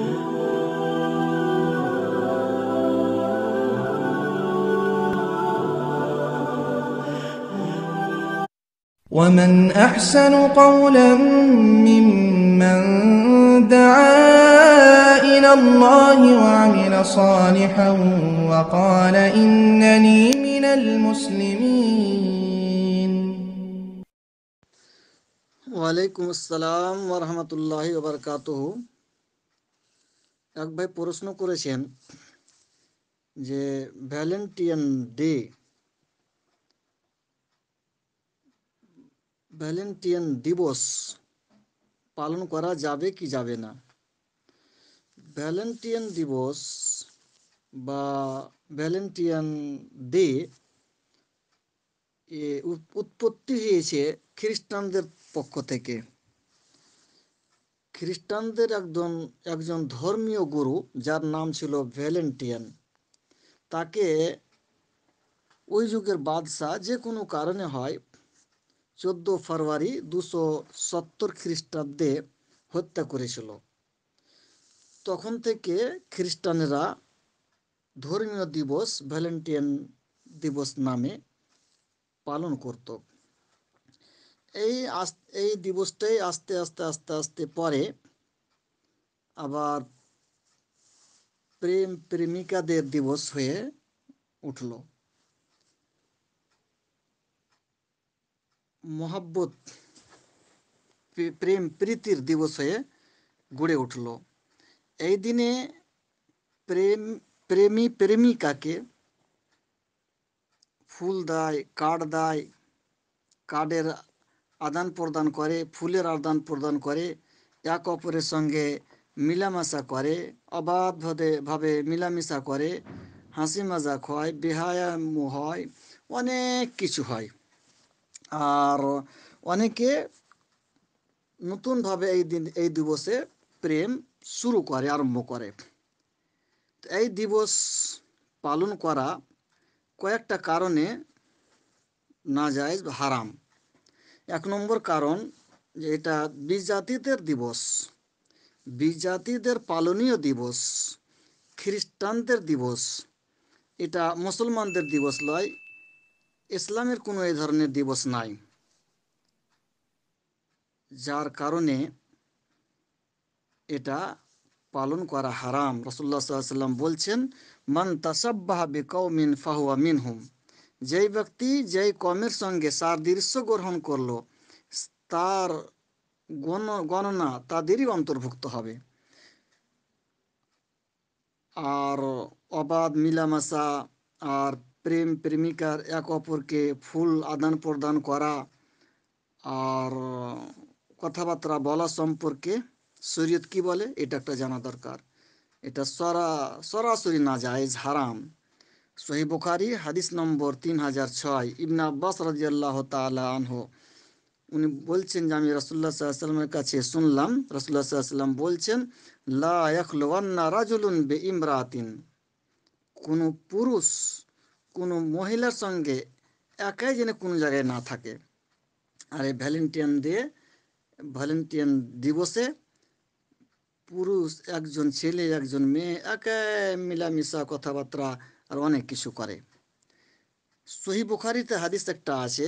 ومن أحسن قولا ممن دعا إلى الله وعمل صالحا وقال إنني من المسلمين وعليكم السلام ورحمة الله وبركاته এক ভাই প্রশ্ন করেছেন যে ভ্যালেন্টিয়ান ডে ভ্যালেন্টিয়ান দিবস পালন করা যাবে কি যাবে না ভ্যালেন্টিয়ান দিবস বা ভ্যালেন্টিয়ান ডে এ উৎপত্তি হয়েছে খ্রিস্টানদের পক্ষ থেকে খ্রিস্টানদের একজন একজন ধর্মীয় গুরু যার নাম ছিল ভ্যালেন্টিয়ান তাকে ওই যুগের বাদশাহ যে কোনো কারণে হয় চোদ্দ ফেব্রুয়ারি দুশো সত্তর খ্রিস্টাব্দে হত্যা করেছিল তখন থেকে খ্রিস্টানেরা ধর্মীয় দিবস ভ্যালেন্টিয়ান দিবস নামে পালন করত এই এই দিবসটাই আস্তে আস্তে আস্তে আস্তে পরে আবার প্রেম প্রেমিকাদের দিবস হয়ে উঠল মহাব্বত প্রেম প্রীতির দিবস হয়ে গড়ে উঠল এই দিনে প্রেম প্রেমী প্রেমিকাকে ফুল দেয় কার্ড দেয় কার্ডের আদান প্রদান করে ফুলের আদান প্রদান করে এক অপরের সঙ্গে মিলামেশা করে অবাধভাবে মিলামেশা করে হাসি মজাক হয় বেহায়াম হয় অনেক কিছু হয় আর অনেকে নতুনভাবে এই দিন এই দিবসে প্রেম শুরু করে আরম্ভ করে এই দিবস পালন করা কয়েকটা কারণে না যায় হারাম এক নম্বর কারণ যে এটা বিজাতিদের দিবস বিজাতিদের পালনীয় দিবস খ্রিস্টানদের দিবস এটা মুসলমানদের দিবস নয় ইসলামের কোনো এই ধরনের দিবস নাই যার কারণে এটা পালন করা হারাম রসুল্লাহ সাল্লাম বলছেন মান তাসাব্বাহ মিন ফাহুয়া মিন হুম যেই ব্যক্তি যেই কমের সঙ্গে সাদৃশ্য গ্রহণ করলো তার গণ গণনা তাদেরই অন্তর্ভুক্ত হবে আর অবাধ মিলামেশা আর প্রেম প্রেমিকার এক অপরকে ফুল আদান প্রদান করা আর কথাবার্তা বলা সম্পর্কে শরীয়ত কি বলে এটা একটা জানা দরকার এটা সরা সরাসরি না যায় হারাম সহি বুখারি হাদিস নম্বর তিন হাজার ছয় ইবনা আব্বাস রাজিয়াল্লাহ তালা আনহু উনি বলছেন যে আমি রসুল্লাহ সাল্লামের কাছে শুনলাম রসুল্লাহ সাল্লাম বলছেন লাখলোয়ান্না রাজুলুন বে ইমরাতিন কোনো পুরুষ কোনো মহিলার সঙ্গে একাই যেন কোনো জায়গায় না থাকে আর এই ভ্যালেন্টিয়ান ডে ভ্যালেন্টিয়ান দিবসে পুরুষ একজন ছেলে একজন মেয়ে একাই মিলামিশা কথাবার্তা আর অনেক কিছু করে সহি বুখারিতে হাদিস একটা আছে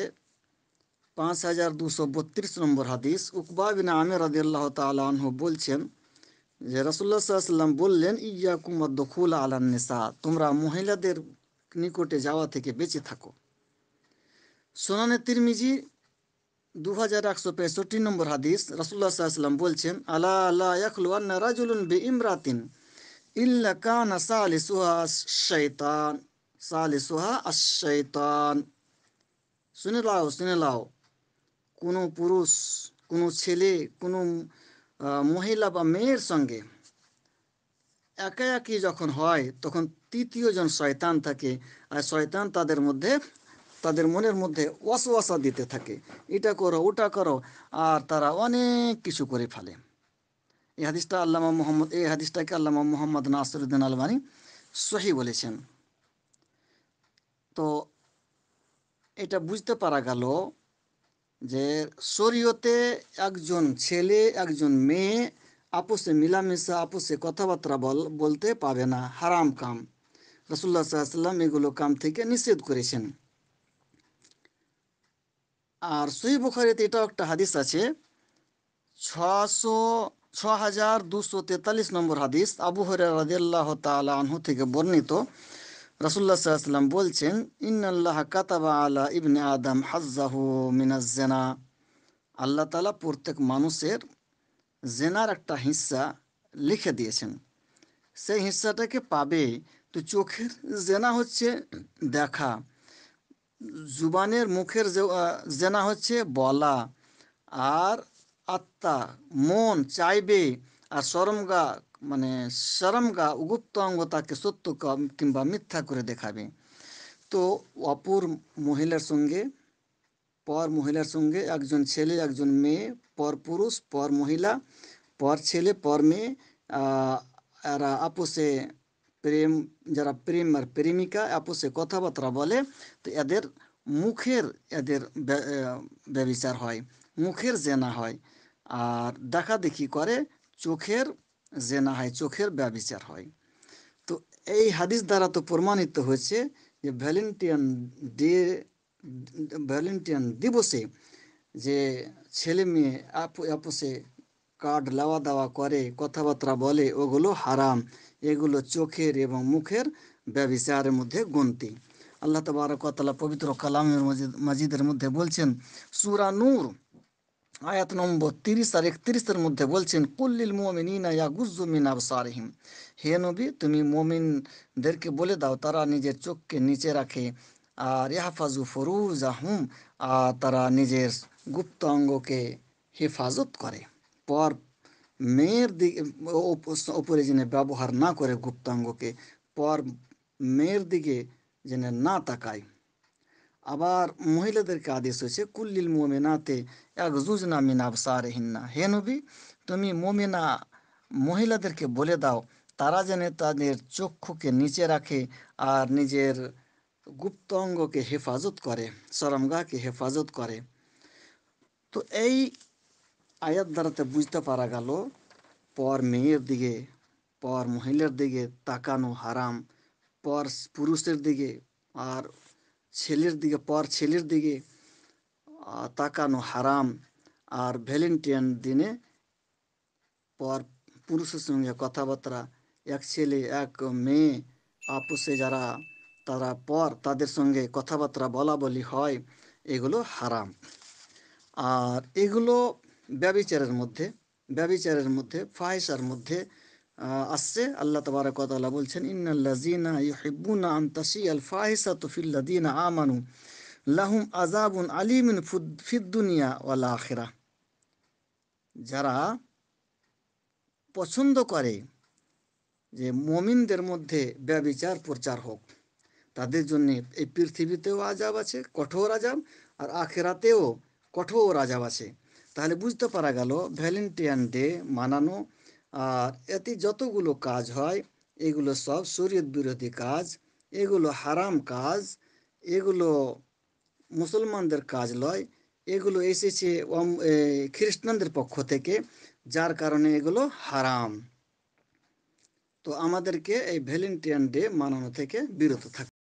পাঁচ হাজার দুশো বত্রিশ নম্বর হাদিস উকবা বিন আমের আদি আল্লাহ তালহ বলছেন যে রসুল্লা সাল্লাম বললেন ইয়া কুমার দখুল আলান নেশা তোমরা মহিলাদের নিকটে যাওয়া থেকে বেঁচে থাকো সোনানে তিরমিজি দু হাজার একশো পঁয়ষট্টি নম্বর হাদিস রসুল্লাহ সাল্লাম বলছেন আলা আল্লাহ ইয়াকলু আন্না রাজুলুন বে ইমরাতিন ইল্লা কানা সালিসুহা শৈতান সালিসুহা আশৈতান শুনে লাও শুনে লাও কোনো পুরুষ কোনো ছেলে কোনো মহিলা বা মেয়ের সঙ্গে একা একই যখন হয় তখন তৃতীয় জন শয়তান থাকে আর শয়তান তাদের মধ্যে তাদের মনের মধ্যে ওয়াসওয়াসা দিতে থাকে এটা করো ওটা করো আর তারা অনেক কিছু করে ফেলে এই হাদিসটা আল্লামা মোহাম্মদ এই হাদিসটাকে আল্লামা মোহাম্মদ নাসরুদ্দিন আলবানী সহি বলেছেন তো এটা বুঝতে পারা গেল যে শরীয়তে একজন ছেলে একজন মেয়ে আপোষে মিলামেশা আপোষে কথাবার্তা বল বলতে পাবে না হারাম কাম রসুল্লাহ সাল্লাম এগুলো কাম থেকে নিষেধ করেছেন আর সুই বুখারিতে এটাও একটা হাদিস আছে ছশো ছ হাজার দুশো তেতাল্লিশ নম্বর হাদিস আবু হরিয়াল্লাহ আনহু থেকে বর্ণিত রাসুল্লাহ সাল্লাম বলছেন ইন্নআল্লাহ কাতাবা আলা ইবনে আদম হাজ্জাহু মিনাজেনা আল্লাহ তালা প্রত্যেক মানুষের জেনার একটা হিস্সা লিখে দিয়েছেন সেই হিস্সাটাকে পাবে তো চোখের জেনা হচ্ছে দেখা জুবানের মুখের জেনা হচ্ছে বলা আর আত্মা মন চাইবে আর সরমগা মানে সরমগা গুপ্ত অঙ্গ তাকে সত্য কিংবা মিথ্যা করে দেখাবে তো অপর মহিলার সঙ্গে পর মহিলার সঙ্গে একজন ছেলে একজন মেয়ে পর পুরুষ পর মহিলা পর ছেলে পর মেয়ে এরা আপোষে প্রেম যারা প্রেম আর প্রেমিকা আপোষে কথাবার্তা বলে তো এদের মুখের এদের ব্যবিচার হয় মুখের জেনা হয় আর দেখা দেখি করে চোখের জেনা হয় চোখের ব্যবিচার হয় তো এই হাদিস দ্বারা তো প্রমাণিত হয়েছে যে ভ্যালেন্টিয়ান ডে ভ্যালেন্টিয়ান দিবসে যে ছেলে মেয়ে আপসে কার্ড লাওয়া দাওয়া করে কথাবার্তা বলে ওগুলো হারাম এগুলো চোখের এবং মুখের ব্যবিচারের মধ্যে গন্তি আল্লাহ তবরকতলা পবিত্র কালামের মজিদের মধ্যে বলছেন সুরা নূর আয়াত নম্বর তিরিশ আর একত্রিশের মধ্যে বলছেন কুল্লিল মোমিনা ইয়াগুজ্জু মিন আবসারহিম হে নবী তুমি মোমিনদেরকে বলে দাও তারা নিজের চোখকে নিচে রাখে আর ইহাফাজু ফরুজ আহম আর তারা নিজের গুপ্ত অঙ্গকে হেফাজত করে পর মেয়ের দিকে ওপরে যেন ব্যবহার না করে গুপ্তাঙ্গকে পর মেয়ের দিকে যেন না তাকায় আবার মহিলাদেরকে আদেশ হয়েছে কুল্লিল মোমেনাতে এক জুজনা মিন আবসার হিন্না হে নবী তুমি মোমেনা মহিলাদেরকে বলে দাও তারা যেন তাদের চক্ষুকে নিচে রাখে আর নিজের গুপ্ত অঙ্গকে হেফাজত করে সরমগাকে হেফাজত করে তো এই আয়াত দ্বারাতে বুঝতে পারা গেল পর মেয়ের দিকে পর মহিলার দিকে তাকানো হারাম পর পুরুষের দিকে আর ছেলের দিকে পর ছেলের দিকে তাকানো হারাম আর ভ্যালেন্টাইন দিনে পর পুরুষের সঙ্গে কথাবার্তা এক ছেলে এক মেয়ে আপসে যারা তারা পর তাদের সঙ্গে কথাবার্তা বলা বলি হয় এগুলো হারাম আর এগুলো ব্যবিচারের মধ্যে ব্যবিচারের মধ্যে ফায়সার মধ্যে আসছে আল্লাহ তবরকতলা বলছেন আল ফাহিসা আমানু লাহুম আজাবুন আলিমিন ফিদ্দুনিয়া ওয়ালা আখেরা যারা পছন্দ করে যে মমিনদের মধ্যে ব্যবিচার প্রচার হোক তাদের জন্য এই পৃথিবীতেও আজাব আছে কঠোর আজাব আর আখেরাতেও কঠোর আজাব আছে তাহলে বুঝতে পারা গেল ভ্যালেন্টাইন ডে মানানো আর এতে যতগুলো কাজ হয় এগুলো সব শরীয়ত বিরোধী কাজ এগুলো হারাম কাজ এগুলো মুসলমানদের কাজ লয় এগুলো এসেছে খ্রিস্টানদের পক্ষ থেকে যার কারণে এগুলো হারাম তো আমাদেরকে এই ভ্যালেন্টাইন ডে মানানো থেকে বিরত থাকতে